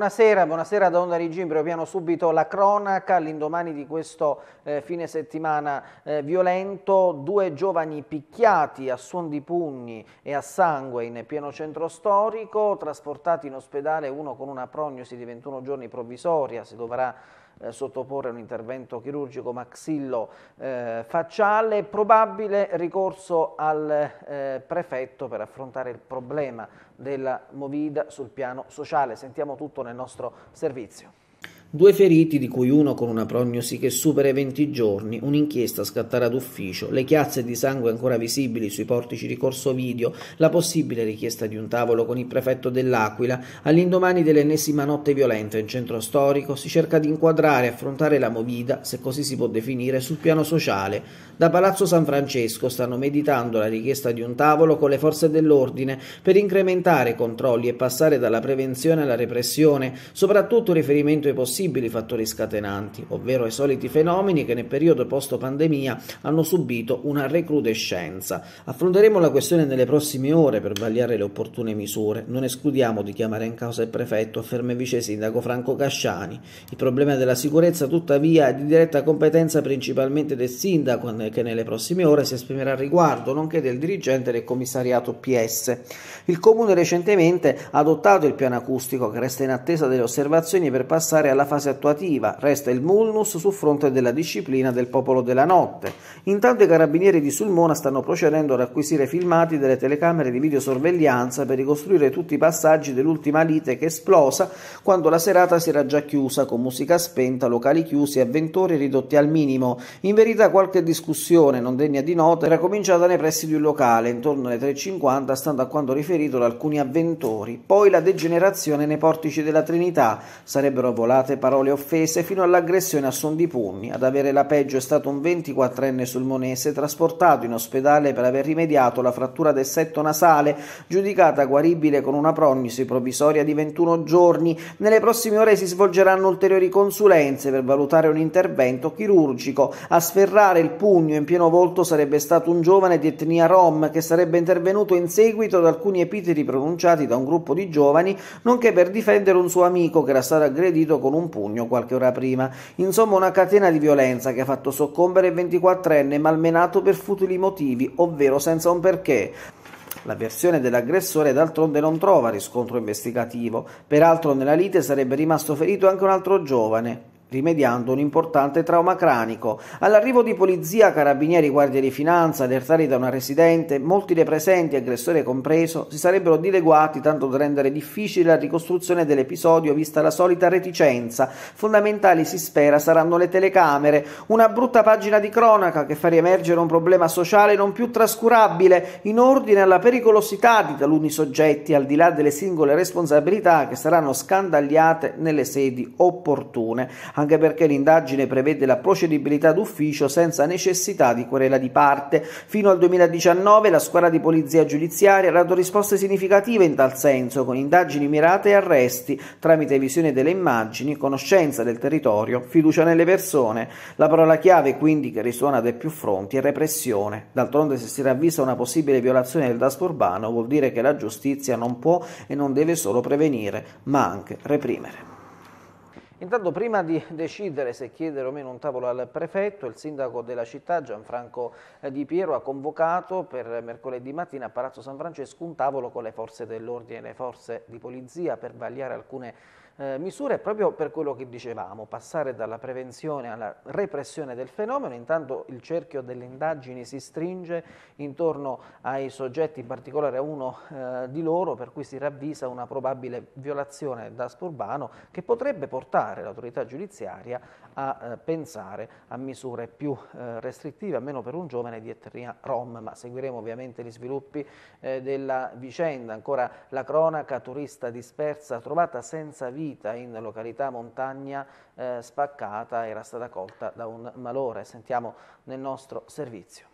Buonasera, buonasera da Onda di Gimbro, piano subito la cronaca all'indomani di questo eh, fine settimana eh, violento, due giovani picchiati a suon di pugni e a sangue in pieno centro storico, trasportati in ospedale uno con una prognosi di 21 giorni provvisoria, si dovrà eh, sottoporre un intervento chirurgico maxillo-facciale, eh, probabile ricorso al eh, prefetto per affrontare il problema della Movida sul piano sociale. Sentiamo tutto nel nostro servizio. Due feriti, di cui uno con una prognosi che supera i 20 giorni, un'inchiesta scattata d'ufficio, le chiazze di sangue ancora visibili sui portici di Corso Video, la possibile richiesta di un tavolo con il prefetto dell'Aquila, all'indomani dell'ennesima notte violenta in centro storico, si cerca di inquadrare e affrontare la movida, se così si può definire, sul piano sociale. Da Palazzo San Francesco stanno meditando la richiesta di un tavolo con le forze dell'ordine per incrementare i controlli e passare dalla prevenzione alla repressione, soprattutto riferimento ai possibili possibili fattori scatenanti, ovvero i soliti fenomeni che nel periodo post-pandemia hanno subito una recrudescenza. Affronteremo la questione nelle prossime ore per vagliare le opportune misure. Non escludiamo di chiamare in causa il prefetto, afferma il vice sindaco Franco Casciani. Il problema della sicurezza, tuttavia, è di diretta competenza principalmente del sindaco, che nelle prossime ore si esprimerà al riguardo, nonché del dirigente del commissariato PS. Il comune recentemente ha adottato il piano acustico che resta in attesa delle osservazioni per passare alla fase attuativa, resta il mulnus sul fronte della disciplina del popolo della notte. Intanto i carabinieri di Sulmona stanno procedendo ad acquisire filmati delle telecamere di videosorveglianza per ricostruire tutti i passaggi dell'ultima lite che esplosa quando la serata si era già chiusa con musica spenta, locali chiusi, e avventori ridotti al minimo. In verità qualche discussione non degna di nota era cominciata nei pressi di un locale intorno alle 3.50 stando a quanto riferito da alcuni avventori. Poi la degenerazione nei portici della Trinità sarebbero volate parole offese fino all'aggressione a son di pugni. Ad avere la peggio è stato un 24enne sulmonese trasportato in ospedale per aver rimediato la frattura del setto nasale, giudicata guaribile con una prognosi provvisoria di 21 giorni. Nelle prossime ore si svolgeranno ulteriori consulenze per valutare un intervento chirurgico. A sferrare il pugno in pieno volto sarebbe stato un giovane di etnia rom che sarebbe intervenuto in seguito ad alcuni epiteti pronunciati da un gruppo di giovani, nonché per difendere un suo amico che era stato aggredito con un pugno qualche ora prima. Insomma una catena di violenza che ha fatto soccombere il 24enne malmenato per futili motivi, ovvero senza un perché. La versione dell'aggressore d'altronde non trova riscontro investigativo, peraltro nella lite sarebbe rimasto ferito anche un altro giovane, rimediando un importante trauma cranico. All'arrivo di polizia, carabinieri, guardie di finanza, allertati da una residente, molti dei presenti, aggressore compreso, si sarebbero dileguati tanto da rendere difficile la ricostruzione dell'episodio vista la solita reticenza. Fondamentali, si spera, saranno le telecamere, una brutta pagina di cronaca che fa riemergere un problema sociale non più trascurabile in ordine alla pericolosità di taluni soggetti, al di là delle singole responsabilità che saranno scandagliate nelle sedi opportune anche perché l'indagine prevede la procedibilità d'ufficio senza necessità di querela di parte. Fino al 2019 la squadra di polizia giudiziaria ha dato risposte significative in tal senso, con indagini mirate e arresti, tramite visione delle immagini, conoscenza del territorio, fiducia nelle persone. La parola chiave quindi che risuona dai più fronti è repressione. D'altronde se si ravvisa una possibile violazione del DASPO urbano vuol dire che la giustizia non può e non deve solo prevenire, ma anche reprimere. Intanto prima di decidere se chiedere o meno un tavolo al prefetto, il sindaco della città Gianfranco eh, Di Piero ha convocato per mercoledì mattina a Palazzo San Francesco un tavolo con le forze dell'ordine e le forze di polizia per vagliare alcune eh, misure proprio per quello che dicevamo, passare dalla prevenzione alla repressione del fenomeno, intanto il cerchio delle indagini si stringe intorno ai soggetti, in particolare a uno eh, di loro, per cui si ravvisa una probabile violazione d'aspo urbano che potrebbe portare l'autorità giudiziaria a eh, pensare a misure più eh, restrittive, almeno per un giovane di etnia rom, ma seguiremo ovviamente gli sviluppi eh, della vicenda, ancora la cronaca turista dispersa trovata senza vita colpita in località Montagna eh, Spaccata era stata colta da un malore. Sentiamo nel nostro servizio.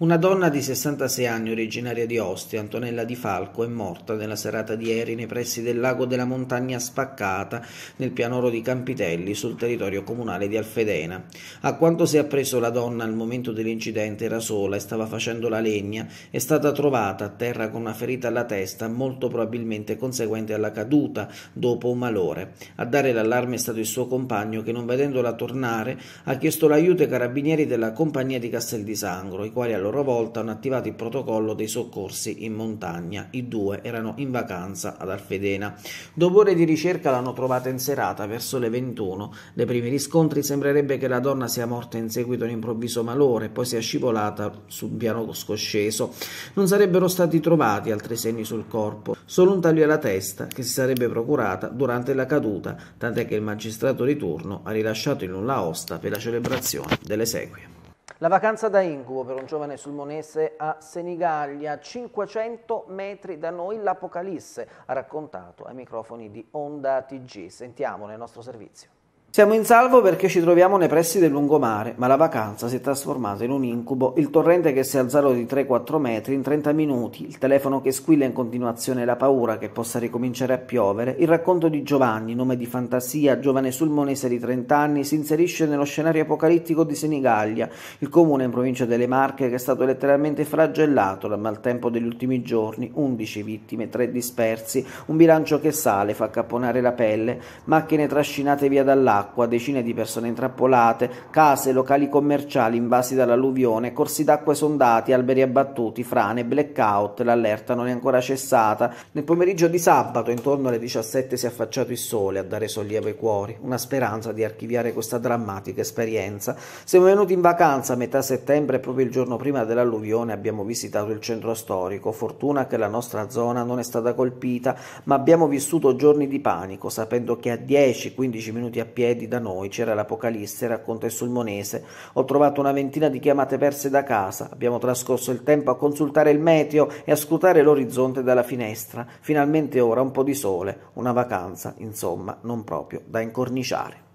Una donna di 66 anni originaria di Ostia, Antonella Di Falco, è morta nella serata di ieri nei pressi del lago della Montagna Spaccata, nel pianoro di Campitelli, sul territorio comunale di Alfedena. A quanto si è appreso la donna al momento dell'incidente era sola e stava facendo la legna, è stata trovata a terra con una ferita alla testa molto probabilmente conseguente alla caduta dopo un malore. A dare l'allarme è stato il suo compagno che non vedendola tornare ha chiesto l'aiuto ai carabinieri della compagnia di Castel di Sangro, i quali a loro volta hanno attivato il protocollo dei soccorsi in montagna. I due erano in vacanza ad Alfedena. Dopo ore di ricerca l'hanno trovata in serata verso le 21. Dai primi riscontri sembrerebbe che la donna sia morta in seguito a un improvviso malore e poi sia scivolata su un piano scosceso. Non sarebbero stati trovati altri segni sul corpo, solo un taglio alla testa che si sarebbe procurata durante la caduta, tant'è che il magistrato di turno ha rilasciato il nulla osta per la celebrazione delle sequie. La vacanza da incubo per un giovane sulmonese a Senigallia, 500 metri da noi l'Apocalisse, ha raccontato ai microfoni di Onda TG. Sentiamo nel nostro servizio. Siamo in salvo perché ci troviamo nei pressi del lungomare, ma la vacanza si è trasformata in un incubo, il torrente che si è alzato di 3-4 metri in 30 minuti, il telefono che squilla in continuazione la paura che possa ricominciare a piovere, il racconto di Giovanni, nome di fantasia, giovane sulmonese di 30 anni, si inserisce nello scenario apocalittico di Senigallia, il comune in provincia delle Marche che è stato letteralmente flagellato dal maltempo degli ultimi giorni, 11 vittime, 3 dispersi, un bilancio che sale, fa accapponare la pelle, macchine trascinate via dall'acqua, d'acqua, decine di persone intrappolate, case, locali commerciali invasi dall'alluvione, corsi d'acqua esondati, alberi abbattuti, frane, blackout, l'allerta non è ancora cessata. Nel pomeriggio di sabato, intorno alle 17, si è affacciato il sole a dare sollievo ai cuori, una speranza di archiviare questa drammatica esperienza. Siamo venuti in vacanza a metà settembre proprio il giorno prima dell'alluvione abbiamo visitato il centro storico. Fortuna che la nostra zona non è stata colpita, ma abbiamo vissuto giorni di panico, sapendo che a 10-15 minuti a piedi piedi da noi, c'era l'Apocalisse, racconta il Sulmonese. Ho trovato una ventina di chiamate perse da casa. Abbiamo trascorso il tempo a consultare il meteo e a scrutare l'orizzonte dalla finestra. Finalmente ora un po' di sole, una vacanza, insomma, non proprio da incorniciare.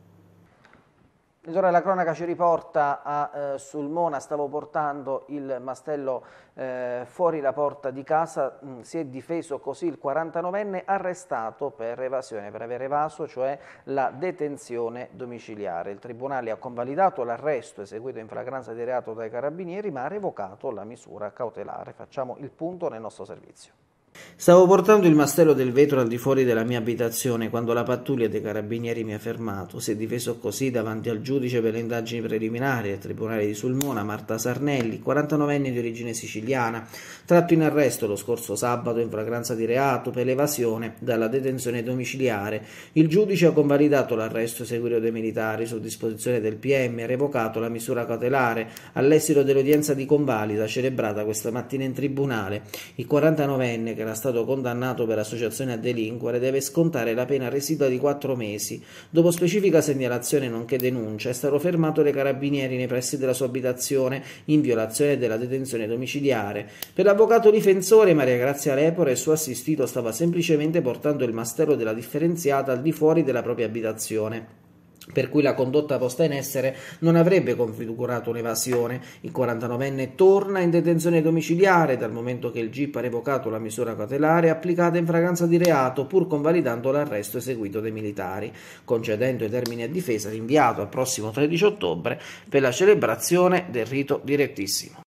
Il giorno cronaca ci riporta a eh, Sulmona, stavo portando il mastello eh, fuori la porta di casa, mh, mm, si è difeso così il 49enne arrestato per evasione, per aver evaso, cioè la detenzione domiciliare. Il Tribunale ha convalidato l'arresto eseguito in flagranza di reato dai carabinieri ma ha revocato la misura cautelare. Facciamo il punto nel nostro servizio. Stavo portando il mastello del vetro al di fuori della mia abitazione quando la pattuglia dei carabinieri mi ha fermato. Si è difeso così davanti al giudice per le indagini preliminari al Tribunale di Sulmona, Marta Sarnelli, 49enne di origine siciliana, tratto in arresto lo scorso sabato in fragranza di reato per l'evasione dalla detenzione domiciliare. Il giudice ha convalidato l'arresto eseguito dei militari su disposizione del PM e revocato la misura cautelare all'esito dell'udienza di convalida celebrata questa mattina in tribunale. Il 49enne che era stato condannato per associazione a delinquere, deve scontare la pena residua di quattro mesi. Dopo specifica segnalazione nonché denuncia, è stato fermato dai carabinieri nei pressi della sua abitazione in violazione della detenzione domiciliare. Per l'avvocato difensore Maria Grazia Lepore, il suo assistito stava semplicemente portando il mastello della differenziata al di fuori della propria abitazione per cui la condotta posta in essere non avrebbe configurato un'evasione. Il 49enne torna in detenzione domiciliare dal momento che il GIP ha revocato la misura cautelare applicata in fragranza di reato pur convalidando l'arresto eseguito dai militari, concedendo i termini a difesa rinviato al prossimo 13 ottobre per la celebrazione del rito direttissimo.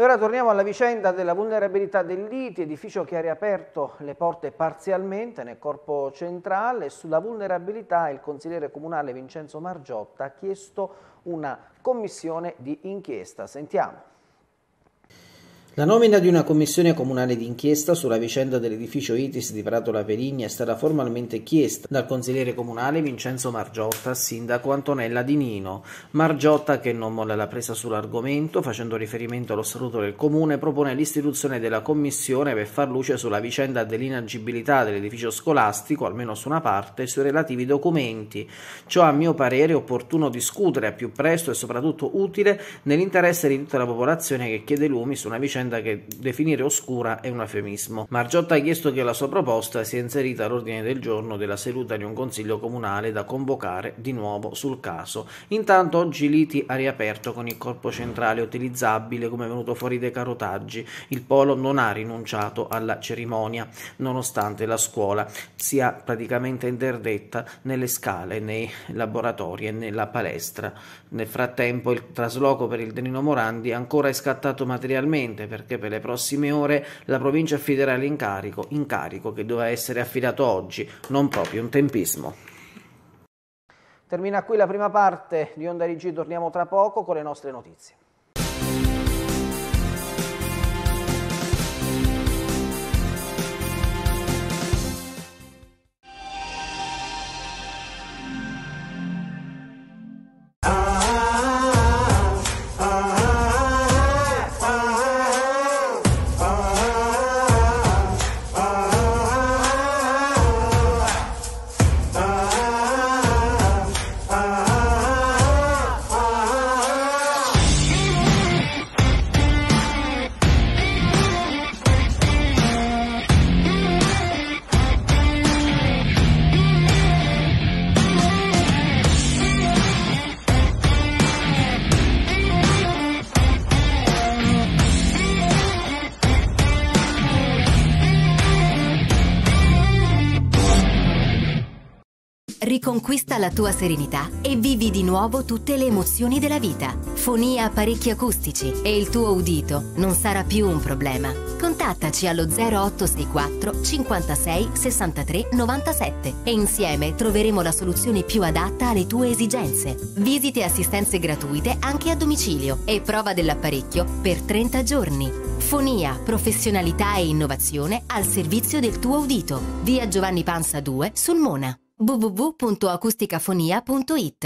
E ora torniamo alla vicenda della vulnerabilità del Liti, edificio che ha riaperto le porte parzialmente nel corpo centrale. Sulla vulnerabilità il consigliere comunale Vincenzo Margiotta ha chiesto una commissione di inchiesta. Sentiamo. La nomina di una commissione comunale d'inchiesta sulla vicenda dell'edificio ITIS di Prato La Perigna è stata formalmente chiesta dal consigliere comunale Vincenzo Margiotta sindaco Antonella Di Nino. Margiotta, che non molla la presa sull'argomento, facendo riferimento allo statuto del comune, propone l'istituzione della commissione per far luce sulla vicenda dell'inagibilità dell'edificio scolastico, almeno su una parte, e sui relativi documenti. Ciò a mio parere è opportuno discutere a più presto e soprattutto utile nell'interesse di tutta la popolazione che chiede lumi su una vicenda vicenda che definire oscura è un afemismo. Margiotta ha chiesto che la sua proposta sia inserita all'ordine del giorno della seduta di un consiglio comunale da convocare di nuovo sul caso. Intanto oggi Liti ha riaperto con il corpo centrale utilizzabile come venuto fuori dai carotaggi. Il polo non ha rinunciato alla cerimonia, nonostante la scuola sia praticamente interdetta nelle scale, nei laboratori e nella palestra. Nel frattempo il trasloco per il Denino Morandi ancora è scattato materialmente perché per le prossime ore la provincia affiderà l'incarico, incarico che doveva essere affidato oggi, non proprio un tempismo. Termina qui la prima parte di Onda RG, torniamo tra poco con le nostre notizie. la tua serenità e vivi di nuovo tutte le emozioni della vita. Fonia apparecchi acustici e il tuo udito non sarà più un problema. Contattaci allo 0864 56 63 97 e insieme troveremo la soluzione più adatta alle tue esigenze. Visite assistenze gratuite anche a domicilio e prova dell'apparecchio per 30 giorni. Fonia, professionalità e innovazione al servizio del tuo udito. Via Giovanni Panza 2 sul Mona www.acusticafonia.it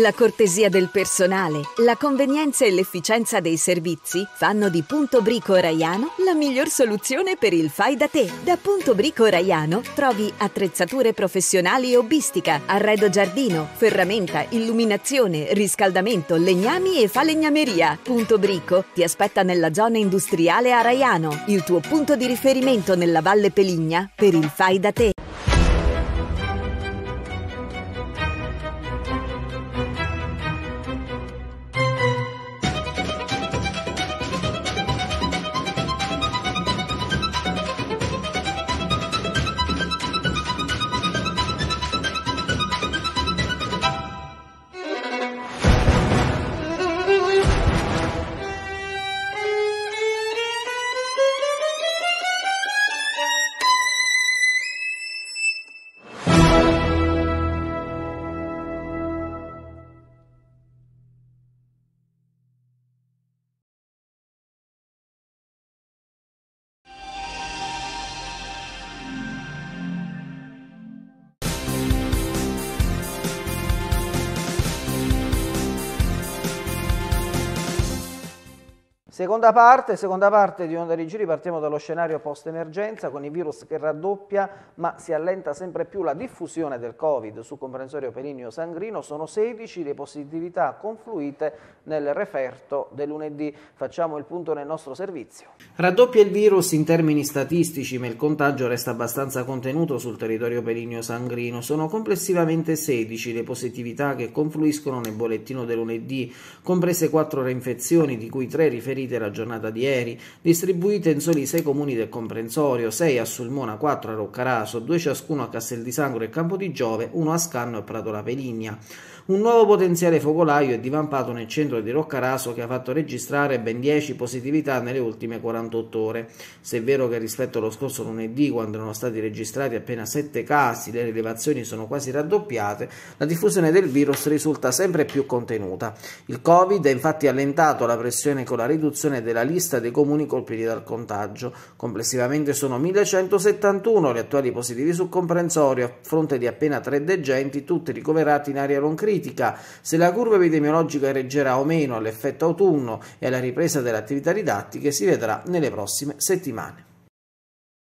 La cortesia del personale, la convenienza e l'efficienza dei servizi fanno di Punto Brico Raiano la miglior soluzione per il fai da te. Da Punto Brico Raiano trovi attrezzature professionali e hobbistica, arredo giardino, ferramenta, illuminazione, riscaldamento, legnami e falegnameria. Punto Brico ti aspetta nella zona industriale a Raiano, il tuo punto di riferimento nella Valle Peligna per il fai da te. Seconda parte, seconda parte di Onda Giri, partiamo dallo scenario post-emergenza con il virus che raddoppia ma si allenta sempre più la diffusione del Covid su comprensorio Pelinio Sangrino, sono 16 le positività confluite nel referto del lunedì. Facciamo il punto nel nostro servizio. Raddoppia il virus in termini statistici ma il contagio resta abbastanza contenuto sul territorio Pelinio Sangrino, sono complessivamente 16 le positività che confluiscono nel bollettino del lunedì, comprese 4 reinfezioni di cui 3 riferite riferite alla giornata di ieri, distribuite in soli 6 comuni del comprensorio, 6 a Sulmona, 4 a Roccaraso, 2 ciascuno a Castel di Sangro e Campo di Giove, 1 a Scanno e Prato La Peligna un nuovo potenziale focolaio è divampato nel centro di Roccaraso che ha fatto registrare ben 10 positività nelle ultime 48 ore. Se è vero che rispetto allo scorso lunedì, quando erano stati registrati appena 7 casi, le rilevazioni sono quasi raddoppiate, la diffusione del virus risulta sempre più contenuta. Il Covid ha infatti allentato la pressione con la riduzione della lista dei comuni colpiti dal contagio. Complessivamente sono 1171 gli attuali positivi sul comprensorio, a fronte di appena 3 degenti, tutti ricoverati in area non critica critica se la curva epidemiologica reggerà o meno all'effetto autunno e alla ripresa delle attività didattiche si vedrà nelle prossime settimane.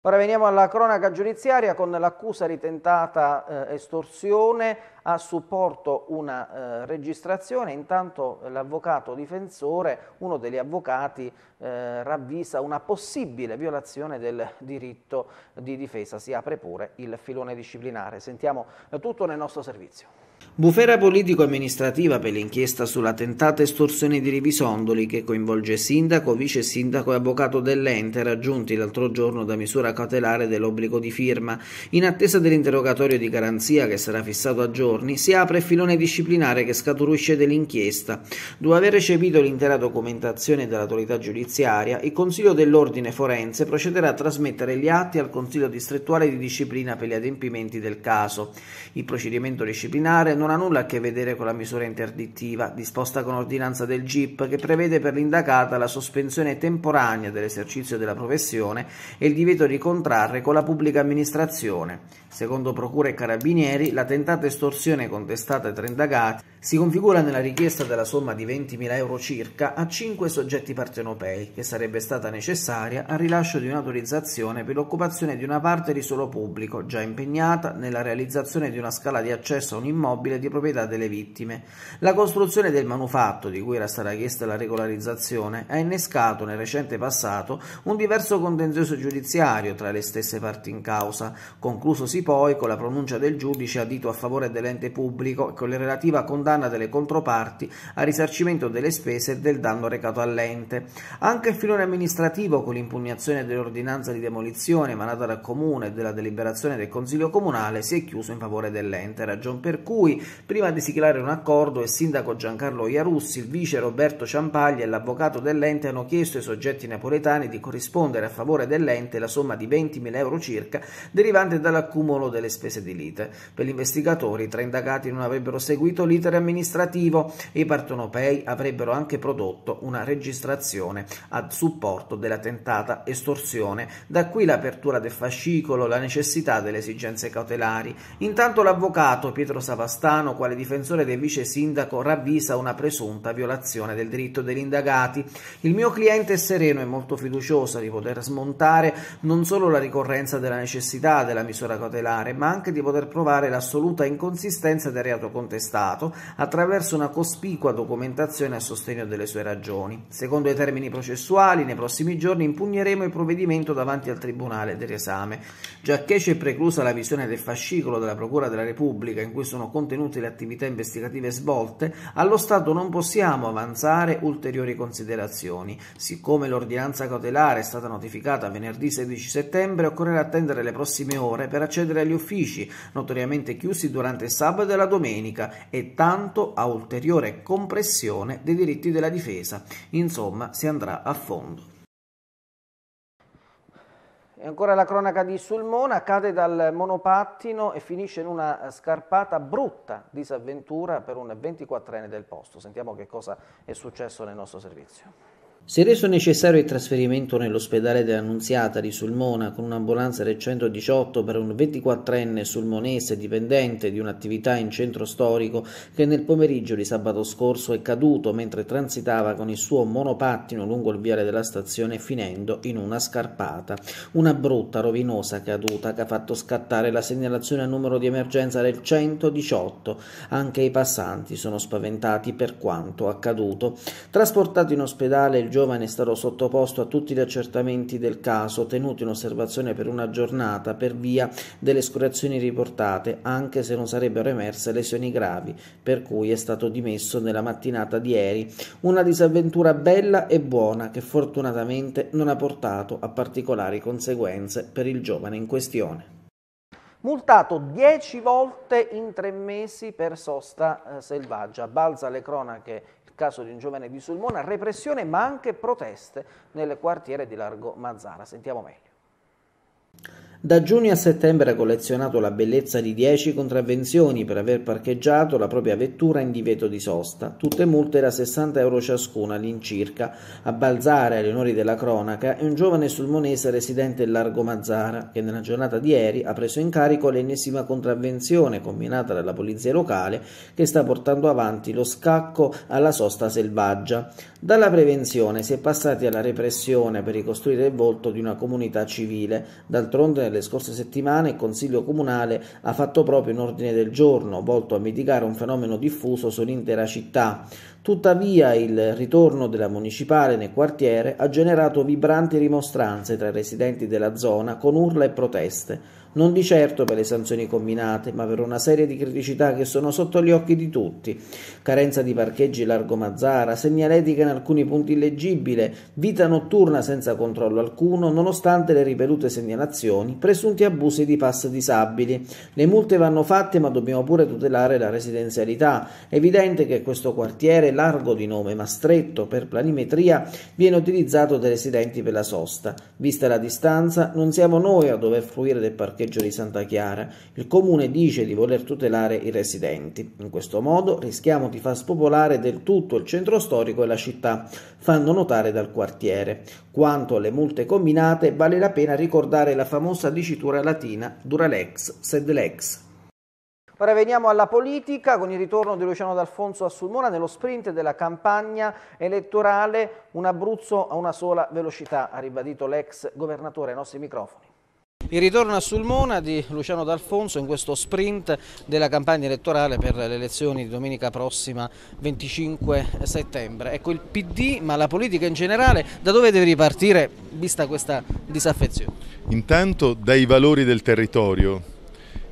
Ora veniamo alla cronaca giudiziaria con l'accusa di tentata eh, estorsione a supporto una eh, registrazione, intanto l'avvocato difensore, uno degli avvocati, eh, ravvisa una possibile violazione del diritto di difesa, si apre pure il filone disciplinare. Sentiamo tutto nel nostro servizio. Bufera politico-amministrativa per l'inchiesta sulla tentata estorsione di Rivisondoli che coinvolge sindaco, vice sindaco e avvocato dell'ente raggiunti l'altro giorno da misura cautelare dell'obbligo di firma. In attesa dell'interrogatorio di garanzia che sarà fissato a giorni, si apre il filone disciplinare che scaturisce dell'inchiesta. Dopo aver recepito l'intera documentazione dell'autorità giudiziaria, il Consiglio dell'Ordine Forense procederà a trasmettere gli atti al Consiglio distrettuale di disciplina per gli adempimenti del caso. Il procedimento disciplinare circolare non ha nulla a che vedere con la misura interdittiva, disposta con ordinanza del GIP, che prevede per l'indagata la sospensione temporanea dell'esercizio della professione e il divieto di contrarre con la pubblica amministrazione. Secondo Procura e Carabinieri, la tentata estorsione contestata ai tre indagati si configura nella richiesta della somma di 20.000 euro circa a cinque soggetti partenopei, che sarebbe stata necessaria al rilascio di un'autorizzazione per l'occupazione di una parte di suolo pubblico già impegnata nella realizzazione di una scala di accesso a un immobile di proprietà delle vittime. La costruzione del manufatto, di cui era stata chiesta la regolarizzazione, ha innescato nel recente passato un diverso contenzioso giudiziario tra le stesse parti in causa, concluso si poi con la pronuncia del giudice a dito a favore dell'ente pubblico e con la relativa condanna delle controparti a risarcimento delle spese e del danno recato all'ente. Anche il filone amministrativo, con l'impugnazione dell'ordinanza di demolizione emanata dal Comune e della deliberazione del Consiglio Comunale, si è chiuso in favore dell'ente, ragion per cui, prima di siglare un accordo, il sindaco Giancarlo Iarussi, il vice Roberto Ciampaglia e l'avvocato dell'ente hanno chiesto ai soggetti napoletani di corrispondere a favore dell'ente la somma di 20.000 euro circa derivante dall'accumulo accumulo delle spese di lite. Per gli investigatori, tra indagati non avrebbero seguito l'iter amministrativo e i partonopei avrebbero anche prodotto una registrazione a supporto della tentata estorsione. Da qui l'apertura del fascicolo, la necessità delle esigenze cautelari. Intanto l'avvocato Pietro Savastano, quale difensore del vice sindaco, ravvisa una presunta violazione del diritto degli indagati. Il mio cliente è sereno e molto fiducioso di poter smontare non solo la ricorrenza della necessità della misura cautelare, tutelare, ma anche di poter provare l'assoluta inconsistenza del reato contestato attraverso una cospicua documentazione a sostegno delle sue ragioni. Secondo i termini processuali, nei prossimi giorni impugneremo il provvedimento davanti al Tribunale del riesame. Giacché ci è preclusa la visione del fascicolo della Procura della Repubblica in cui sono contenute le attività investigative svolte, allo Stato non possiamo avanzare ulteriori considerazioni. Siccome l'ordinanza cautelare è stata notificata venerdì 16 settembre, occorrerà attendere le prossime ore per accedere accedere agli uffici, notoriamente chiusi durante il sabato e la domenica, e tanto a ulteriore compressione dei diritti della difesa. Insomma, si andrà a fondo. E ancora la cronaca di Sulmona, cade dal monopattino e finisce in una scarpata brutta disavventura per un 24enne del posto. Sentiamo che cosa è successo nel nostro servizio. Si è reso necessario il trasferimento nell'ospedale dell'Annunziata di Sulmona con un'ambulanza del 118 per un 24enne sulmonese dipendente di un'attività in centro storico che nel pomeriggio di sabato scorso è caduto mentre transitava con il suo monopattino lungo il viale della stazione finendo in una scarpata. Una brutta, rovinosa caduta che ha fatto scattare la segnalazione al numero di emergenza del 118. Anche i passanti sono spaventati per quanto accaduto. Trasportato in ospedale il giovane è stato sottoposto a tutti gli accertamenti del caso, tenuto in osservazione per una giornata per via delle scorrezioni riportate, anche se non sarebbero emerse lesioni gravi, per cui è stato dimesso nella mattinata di ieri. Una disavventura bella e buona che fortunatamente non ha portato a particolari conseguenze per il giovane in questione multato 10 volte in tre mesi per sosta eh, selvaggia. Balza le cronache caso di un giovane di repressione ma anche proteste nel quartiere di Largo Mazzara. Sentiamo meglio. Da giugno a settembre ha collezionato la bellezza di 10 contravvenzioni per aver parcheggiato la propria vettura in divieto di sosta, tutte multe da 60 euro ciascuna all'incirca. A balzare alle onori della cronaca è un giovane sulmonese residente in Largo Mazzara che nella giornata di ieri ha preso in carico l'ennesima contravvenzione combinata dalla polizia locale che sta portando avanti lo scacco alla sosta selvaggia. Dalla prevenzione si è passati alla repressione per ricostruire il volto di una comunità civile. D'altronde nelle scorse settimane il Consiglio Comunale ha fatto proprio un ordine del giorno volto a mitigare un fenomeno diffuso sull'intera città. Tuttavia il ritorno della municipale nel quartiere ha generato vibranti rimostranze tra i residenti della zona con urla e proteste non di certo per le sanzioni combinate, ma per una serie di criticità che sono sotto gli occhi di tutti. Carenza di parcheggi largo Mazzara, segnaletica in alcuni punti illeggibile, vita notturna senza controllo alcuno, nonostante le ripetute segnalazioni, presunti abusi di pass disabili. Le multe vanno fatte, ma dobbiamo pure tutelare la residenzialità. È evidente che questo quartiere, largo di nome ma stretto per planimetria, viene utilizzato dai residenti per la sosta. Vista la distanza, non siamo noi a dover fruire del parcheggio parcheggio di Santa Chiara. Il comune dice di voler tutelare i residenti. In questo modo rischiamo di far spopolare del tutto il centro storico e la città, fanno notare dal quartiere. Quanto alle multe combinate, vale la pena ricordare la famosa dicitura latina Duralex sed lex. Ora veniamo alla politica con il ritorno di Luciano D'Alfonso a Sulmona nello sprint della campagna elettorale un Abruzzo a una sola velocità, ha ribadito l'ex governatore ai nostri microfoni. Il ritorno a Sulmona di Luciano D'Alfonso in questo sprint della campagna elettorale per le elezioni di domenica prossima 25 settembre. Ecco il PD, ma la politica in generale, da dove deve ripartire vista questa disaffezione? Intanto dai valori del territorio.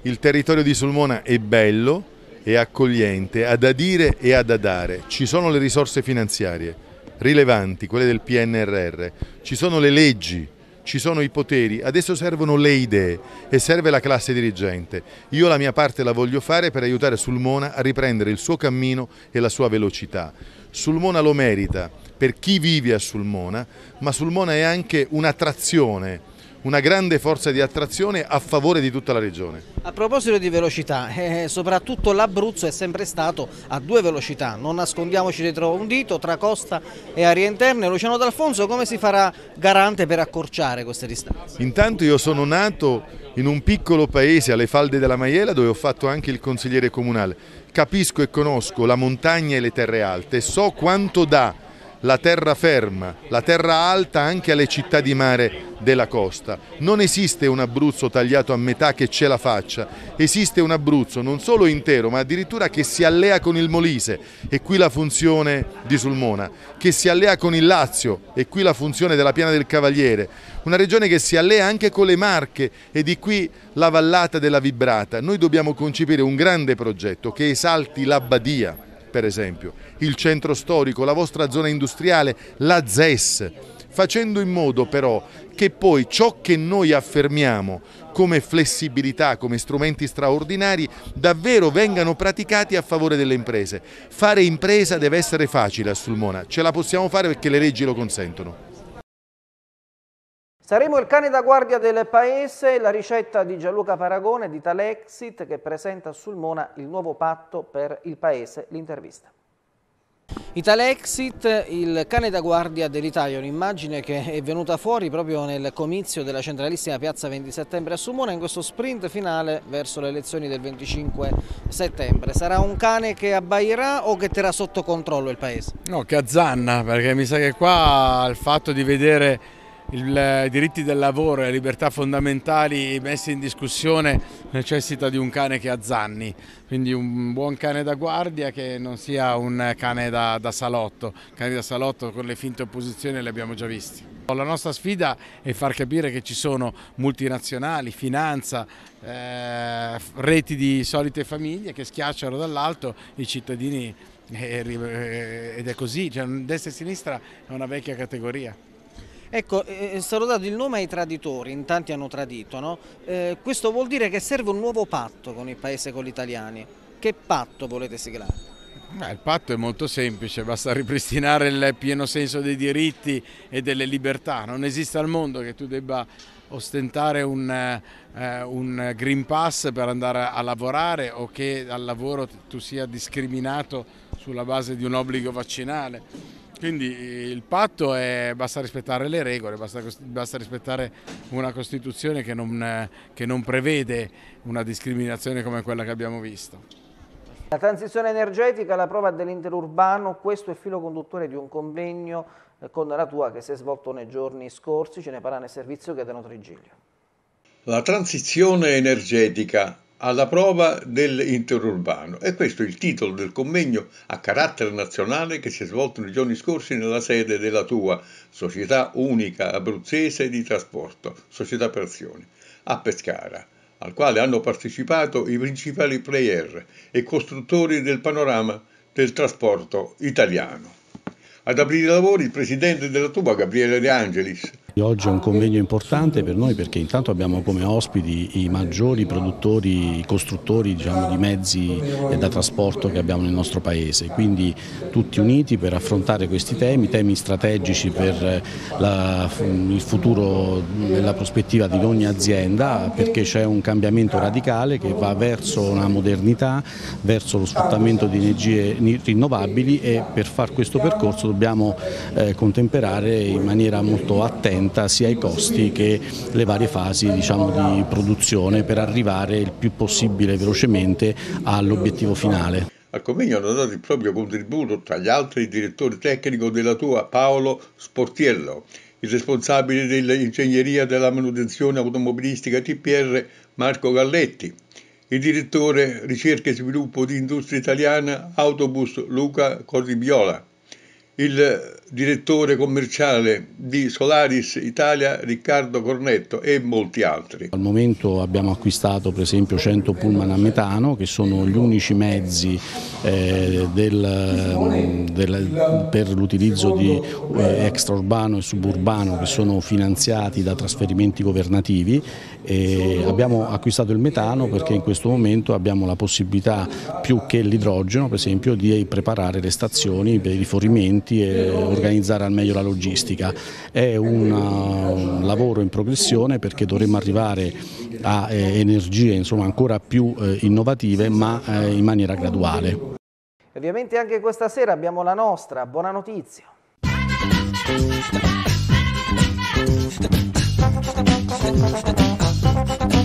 Il territorio di Sulmona è bello, è accogliente, ha da dire e ha da dare. Ci sono le risorse finanziarie rilevanti, quelle del PNRR, ci sono le leggi ci sono i poteri, adesso servono le idee e serve la classe dirigente. Io la mia parte la voglio fare per aiutare Sulmona a riprendere il suo cammino e la sua velocità. Sulmona lo merita per chi vive a Sulmona, ma Sulmona è anche un'attrazione una grande forza di attrazione a favore di tutta la regione. A proposito di velocità, eh, eh, soprattutto l'Abruzzo è sempre stato a due velocità, non nascondiamoci dietro un dito, tra Costa e aria interne. Luciano D'Alfonso come si farà garante per accorciare queste distanze? Intanto io sono nato in un piccolo paese alle falde della Maiela dove ho fatto anche il consigliere comunale. Capisco e conosco la montagna e le terre alte, so quanto dà la terraferma, la terra alta anche alle città di mare della costa. Non esiste un Abruzzo tagliato a metà che ce la faccia, esiste un Abruzzo non solo intero ma addirittura che si allea con il Molise e qui la funzione di Sulmona, che si allea con il Lazio e qui la funzione della Piana del Cavaliere, una regione che si allea anche con le Marche e di qui la vallata della Vibrata. Noi dobbiamo concepire un grande progetto che esalti la Badia per esempio, il centro storico, la vostra zona industriale, la ZES, facendo in modo però che poi ciò che noi affermiamo come flessibilità, come strumenti straordinari, davvero vengano praticati a favore delle imprese. Fare impresa deve essere facile a Sulmona, ce la possiamo fare perché le leggi lo consentono. Saremo il cane da guardia del paese, la ricetta di Gianluca Paragone di Talexit che presenta sul Mona il nuovo patto per il paese, l'intervista. Italexit, il cane da guardia dell'Italia, un'immagine che è venuta fuori proprio nel comizio della centralissima piazza 20 settembre a Sumona in questo sprint finale verso le elezioni del 25 settembre. Sarà un cane che abbairà o che terrà sotto controllo il paese? No, che azzanna, perché mi sa che qua il fatto di vedere il, eh, i diritti del lavoro e le libertà fondamentali messe in discussione necessita di un cane che ha zanni, quindi un buon cane da guardia che non sia un cane da, da salotto. Cani da salotto con le finte opposizioni le abbiamo già visti. La nostra sfida è far capire che ci sono multinazionali, finanza, eh, reti di solite famiglie che schiacciano dall'alto i cittadini ed è così, cioè, destra e sinistra è una vecchia categoria. Ecco, è eh, eh, stato dato il nome ai traditori, in tanti hanno tradito, no? eh, questo vuol dire che serve un nuovo patto con il Paese, con gli italiani. Che patto volete siglare? Beh, il patto è molto semplice, basta ripristinare il pieno senso dei diritti e delle libertà. Non esiste al mondo che tu debba ostentare un, eh, un Green Pass per andare a lavorare o che al lavoro tu sia discriminato sulla base di un obbligo vaccinale quindi eh, il patto è basta rispettare le regole, basta, basta rispettare una Costituzione che non, eh, che non prevede una discriminazione come quella che abbiamo visto. La transizione energetica, la prova dell'interurbano, questo è il filo conduttore di un convegno eh, con la tua che si è svolto nei giorni scorsi, ce ne parla nel servizio che è Gaetano Trigiglio. La transizione energetica, alla prova dell'interurbano e questo è il titolo del convegno a carattere nazionale che si è svolto nei giorni scorsi nella sede della tua Società Unica Abruzzese di Trasporto, Società per Azioni, a Pescara, al quale hanno partecipato i principali player e costruttori del panorama del trasporto italiano. Ad aprire i lavori il presidente della tua, Gabriele De Angelis, Oggi è un convegno importante per noi perché intanto abbiamo come ospiti i maggiori produttori, i costruttori diciamo, di mezzi da trasporto che abbiamo nel nostro paese, quindi tutti uniti per affrontare questi temi, temi strategici per la, il futuro nella prospettiva di ogni azienda perché c'è un cambiamento radicale che va verso una modernità, verso lo sfruttamento di energie rinnovabili e per far questo percorso dobbiamo eh, contemperare in maniera molto attenta 50 sia i costi che le varie fasi diciamo, di produzione per arrivare il più possibile velocemente all'obiettivo finale. Al convegno hanno dato il proprio contributo tra gli altri il direttore tecnico della tua Paolo Sportiello, il responsabile dell'ingegneria della manutenzione automobilistica TPR Marco Galletti, il direttore ricerca e sviluppo di industria italiana Autobus Luca Corribiola, il direttore commerciale di Solaris Italia Riccardo Cornetto e molti altri. Al momento abbiamo acquistato per esempio 100 pullman a metano che sono gli unici mezzi eh, del, del, per l'utilizzo di eh, extraurbano e suburbano che sono finanziati da trasferimenti governativi. E abbiamo acquistato il metano perché in questo momento abbiamo la possibilità più che l'idrogeno per esempio di preparare le stazioni per i rifornimenti e organizzare al meglio la logistica. È un, eh, un lavoro in progressione perché dovremmo arrivare a eh, energie insomma, ancora più eh, innovative ma eh, in maniera graduale. Ovviamente anche questa sera abbiamo la nostra, buona notizia. Thank you.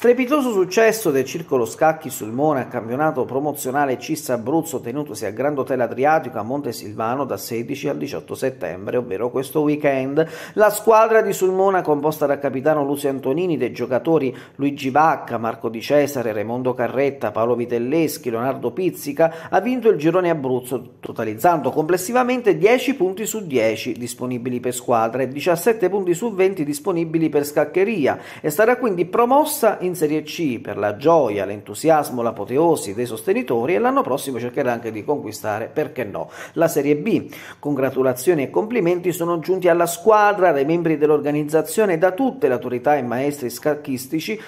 Strepitoso successo del Circolo Scacchi sul Mona, campionato promozionale Cissa Abruzzo tenutosi a Grand Hotel Adriatico a Montesilvano dal 16 al 18 settembre, ovvero questo weekend. La squadra di Sulmona, composta dal capitano Lucio Antonini, dei giocatori Luigi Bacca, Marco Di Cesare, Raimondo Carretta, Paolo Vitelleschi, Leonardo Pizzica, ha vinto il girone Abruzzo, totalizzando complessivamente 10 punti su 10 disponibili per squadra e 17 punti su 20 disponibili per scaccheria e sarà quindi promossa in in Serie C per la gioia, l'entusiasmo, l'apoteosi dei sostenitori e l'anno prossimo cercherà anche di conquistare, perché no, la Serie B. Congratulazioni e complimenti sono giunti alla squadra, dai membri dell'organizzazione e da tutte le autorità e maestri scacchistici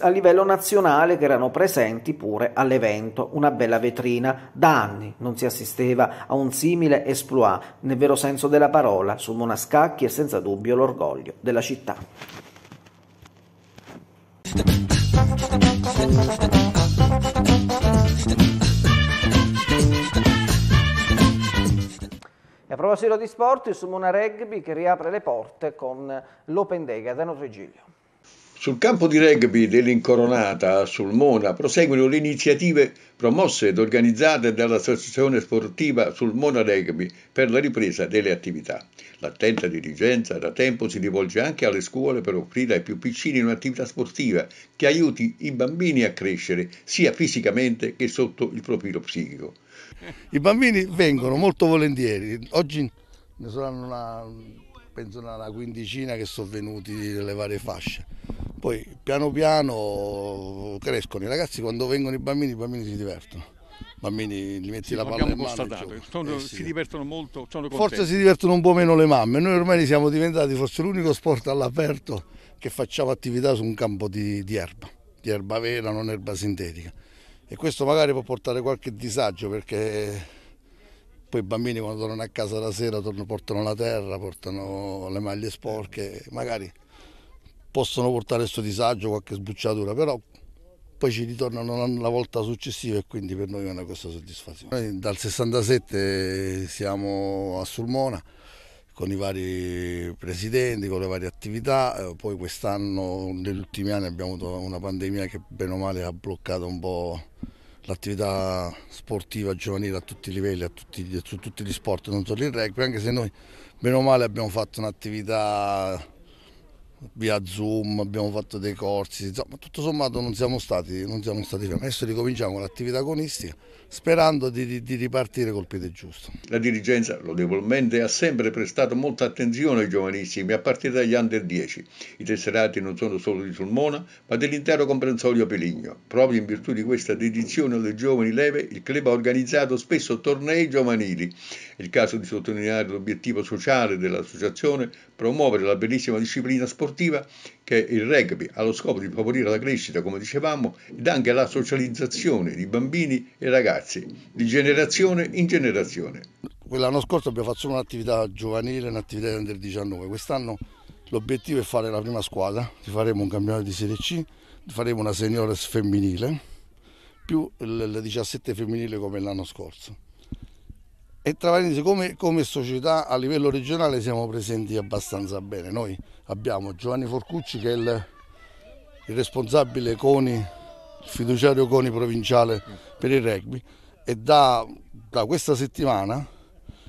a livello nazionale che erano presenti pure all'evento. Una bella vetrina. Da anni non si assisteva a un simile esploit, nel vero senso della parola, su Monascacchi e senza dubbio l'orgoglio della città. E a proposito di sport, il Sumona Rugby che riapre le porte con l'Open Day Gaetano Trigiglio. Sul campo di rugby dell'Incoronata a Sulmona proseguono le iniziative promosse ed organizzate dall'Associazione Sportiva Sulmona Rugby per la ripresa delle attività. L'attenta dirigenza da tempo si rivolge anche alle scuole per offrire ai più piccini un'attività sportiva che aiuti i bambini a crescere sia fisicamente che sotto il profilo psichico. I bambini vengono molto volentieri, oggi ne saranno una penso una quindicina che sono venuti dalle varie fasce. Poi piano piano crescono i ragazzi, quando vengono i bambini i bambini si divertono I bambini li metti sì, la palla in mano sono, eh sì. si divertono molto forse si divertono un po' meno le mamme noi ormai siamo diventati forse l'unico sport all'aperto che facciamo attività su un campo di, di erba di erba vera non erba sintetica e questo magari può portare qualche disagio perché poi i bambini quando tornano a casa la sera tornano, portano la terra, portano le maglie sporche, magari possono portare questo disagio, qualche sbucciatura, però poi ci ritornano la volta successiva e quindi per noi è una grossa soddisfazione. Noi dal 67 siamo a Sulmona con i vari presidenti, con le varie attività, eh, poi quest'anno negli ultimi anni abbiamo avuto una pandemia che bene o male ha bloccato un po' l'attività sportiva giovanile a tutti i livelli, a tutti, su tutti gli sport, non solo il rugby, anche se noi meno male abbiamo fatto un'attività via Zoom, abbiamo fatto dei corsi, insomma tutto sommato non siamo stati, non siamo stati fermi. Adesso ricominciamo l'attività agonistica sperando di, di ripartire col piede giusto. La dirigenza lodevolmente ha sempre prestato molta attenzione ai giovanissimi a partire dagli under 10. I tesserati non sono solo di Sulmona ma dell'intero comprensorio Peligno. Proprio in virtù di questa dedizione alle giovani leve il club ha organizzato spesso tornei giovanili. È il caso di sottolineare l'obiettivo sociale dell'associazione, promuovere la bellissima disciplina sportiva che il rugby ha lo scopo di favorire la crescita, come dicevamo, ed anche la socializzazione di bambini e ragazzi, di generazione in generazione. L'anno scorso abbiamo fatto solo un'attività giovanile, un'attività under 19, quest'anno l'obiettivo è fare la prima squadra, faremo un campionato di Serie C, faremo una seniores femminile, più il 17 femminile come l'anno scorso. E Travarenese come, come, società a livello regionale siamo presenti abbastanza bene. Noi abbiamo Giovanni Forcucci che è il, il responsabile CONI, il fiduciario CONI provinciale per il rugby e da, da questa settimana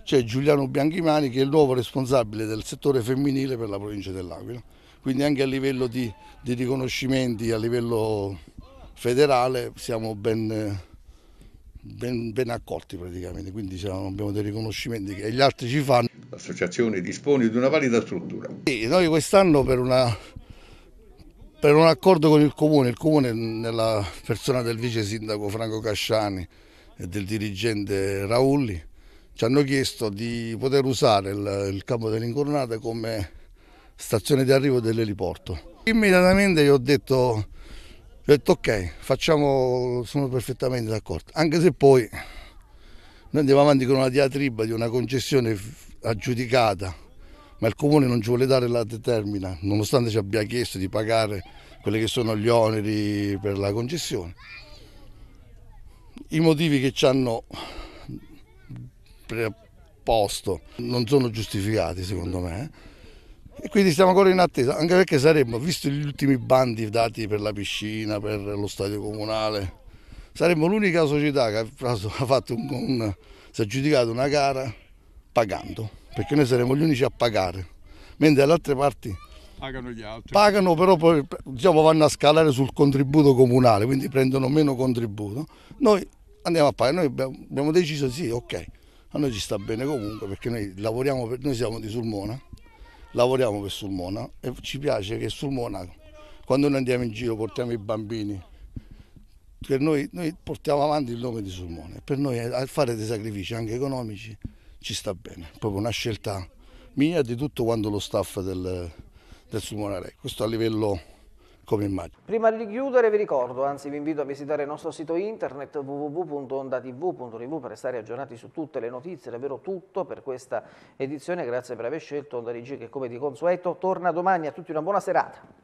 c'è Giuliano Bianchimani che è il nuovo responsabile del settore femminile per la provincia dell'Aquila. Quindi anche a livello di, di riconoscimenti, a livello federale siamo ben ben, ben accolti praticamente, quindi abbiamo dei riconoscimenti che gli altri ci fanno. L'associazione dispone di una valida struttura. Sì, noi quest'anno per per un accordo con il comune, il comune nella persona del vice sindaco Franco Casciani e del dirigente Raulli ci hanno chiesto di poter usare il, il campo dell'Incornata come stazione di arrivo dell'eliporto. Immediatamente gli ho detto ho detto ok, facciamo, sono perfettamente d'accordo, anche se poi noi andiamo avanti con una diatriba di una concessione aggiudicata, ma il comune non ci vuole dare la determina, nonostante ci abbia chiesto di pagare quelli che sono gli oneri per la concessione. I motivi che ci hanno preposto non sono giustificati secondo me. Eh e quindi stiamo ancora in attesa, anche perché saremmo, visto gli ultimi bandi dati per la piscina, per lo stadio comunale, saremmo l'unica società che ha fatto un, un, si è aggiudicata una gara pagando, perché noi saremmo gli unici a pagare, mentre alle altre parti pagano gli altri. Pagano però poi diciamo, vanno a scalare sul contributo comunale, quindi prendono meno contributo. Noi andiamo a pagare, noi abbiamo, abbiamo deciso sì, ok, a noi ci sta bene comunque perché noi lavoriamo, per, noi siamo di Sulmona lavoriamo per Sulmona e ci piace che Sulmona, quando noi andiamo in giro, portiamo i bambini, che noi, noi portiamo avanti il nome di Sulmona e per noi eh, fare dei sacrifici anche economici ci sta bene, proprio una scelta mia di tutto quanto lo staff del, del Sulmona Re, questo a livello come immagine. Prima di chiudere vi ricordo, anzi vi invito a visitare il nostro sito internet www.ondatv.tv per stare aggiornati su tutte le notizie, davvero tutto per questa edizione. Grazie per aver scelto Onda Rigi che come di consueto torna domani. A tutti una buona serata.